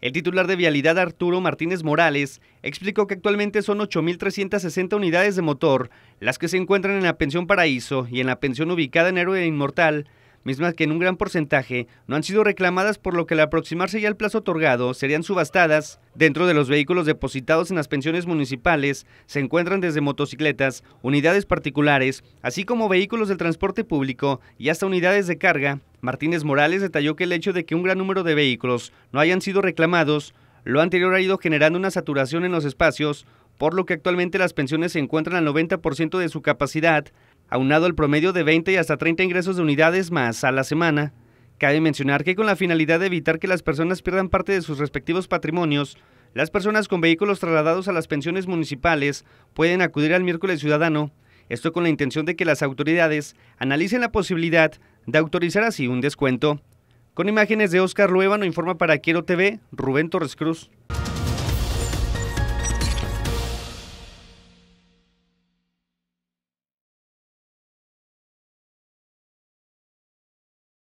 El titular de Vialidad Arturo Martínez Morales explicó que actualmente son 8.360 unidades de motor las que se encuentran en la pensión Paraíso y en la pensión ubicada en Héroe Inmortal, mismas que en un gran porcentaje no han sido reclamadas por lo que al aproximarse ya el plazo otorgado serían subastadas. Dentro de los vehículos depositados en las pensiones municipales se encuentran desde motocicletas, unidades particulares, así como vehículos del transporte público y hasta unidades de carga. Martínez Morales detalló que el hecho de que un gran número de vehículos no hayan sido reclamados, lo anterior ha ido generando una saturación en los espacios, por lo que actualmente las pensiones se encuentran al 90% de su capacidad, Aunado al promedio de 20 y hasta 30 ingresos de unidades más a la semana, cabe mencionar que con la finalidad de evitar que las personas pierdan parte de sus respectivos patrimonios, las personas con vehículos trasladados a las pensiones municipales pueden acudir al miércoles ciudadano, esto con la intención de que las autoridades analicen la posibilidad de autorizar así un descuento. Con imágenes de Oscar Luevano informa para Quiero TV, Rubén Torres Cruz.